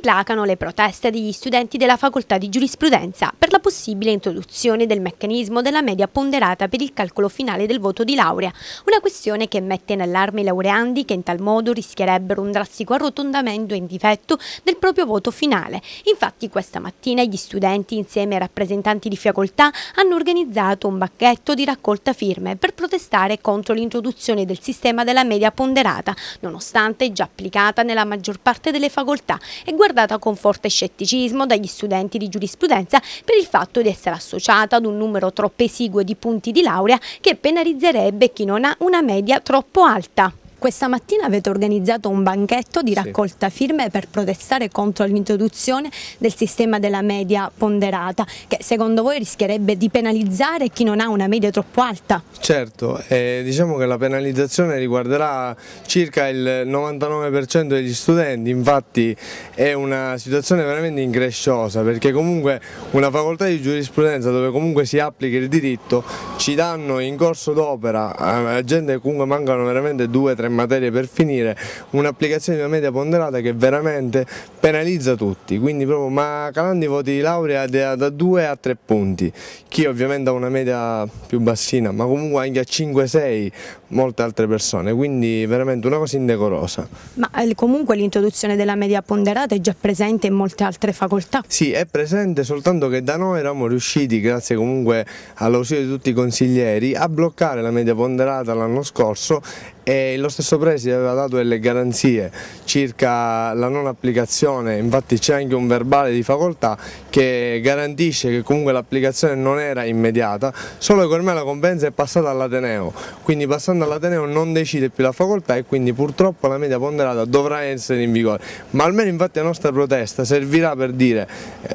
placano le proteste degli studenti della facoltà di giurisprudenza per la possibile introduzione del meccanismo della media ponderata per il calcolo finale del voto di laurea, una questione che mette in allarme i laureandi che in tal modo rischierebbero un drastico arrotondamento in difetto del proprio voto finale. Infatti questa mattina gli studenti insieme ai rappresentanti di facoltà hanno organizzato un bacchetto di raccolta firme per protestare contro l'introduzione del sistema della media ponderata, nonostante già applicata nella maggior parte delle facoltà e guardata con forte scetticismo dagli studenti di giurisprudenza per il fatto di essere associata ad un numero troppo esiguo di punti di laurea che penalizzerebbe chi non ha una media troppo alta. Questa mattina avete organizzato un banchetto di raccolta firme per protestare contro l'introduzione del sistema della media ponderata, che secondo voi rischierebbe di penalizzare chi non ha una media troppo alta? Certo, eh, diciamo che la penalizzazione riguarderà circa il 99% degli studenti, infatti è una situazione veramente incresciosa perché comunque una facoltà di giurisprudenza dove comunque si applica il diritto ci danno in corso d'opera, a gente comunque mancano veramente due o tre materie per finire, un'applicazione di una media ponderata che veramente penalizza tutti, quindi proprio ma calando i voti di laurea da 2 a 3 punti, chi ovviamente ha una media più bassina, ma comunque anche a 5-6 molte altre persone, quindi veramente una cosa indecorosa. Ma eh, comunque l'introduzione della media ponderata è già presente in molte altre facoltà? Sì, è presente soltanto che da noi eravamo riusciti, grazie comunque all'ausilio di tutti i consiglieri, a bloccare la media ponderata l'anno scorso e lo stesso Presi aveva dato delle garanzie circa la non applicazione, infatti c'è anche un verbale di facoltà che garantisce che comunque l'applicazione non era immediata, solo che ormai la compensa è passata all'Ateneo, quindi passando all'Ateneo non decide più la facoltà e quindi purtroppo la media ponderata dovrà essere in vigore, ma almeno infatti la nostra protesta servirà per dire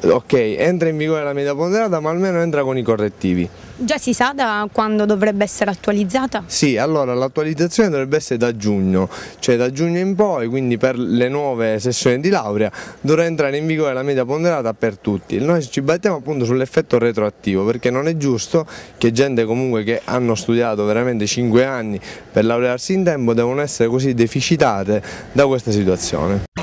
eh, ok entra in vigore la media ponderata ma almeno entra con i correttivi. Già si sa da quando dovrebbe essere attualizzata? Sì, allora l'attualizzazione dovrebbe essere da giugno, cioè da giugno in poi, quindi per le nuove sessioni di laurea dovrà entrare in vigore la media ponderata per tutti. Noi ci battiamo appunto sull'effetto retroattivo perché non è giusto che gente comunque che hanno studiato veramente 5 anni per laurearsi in tempo devono essere così deficitate da questa situazione.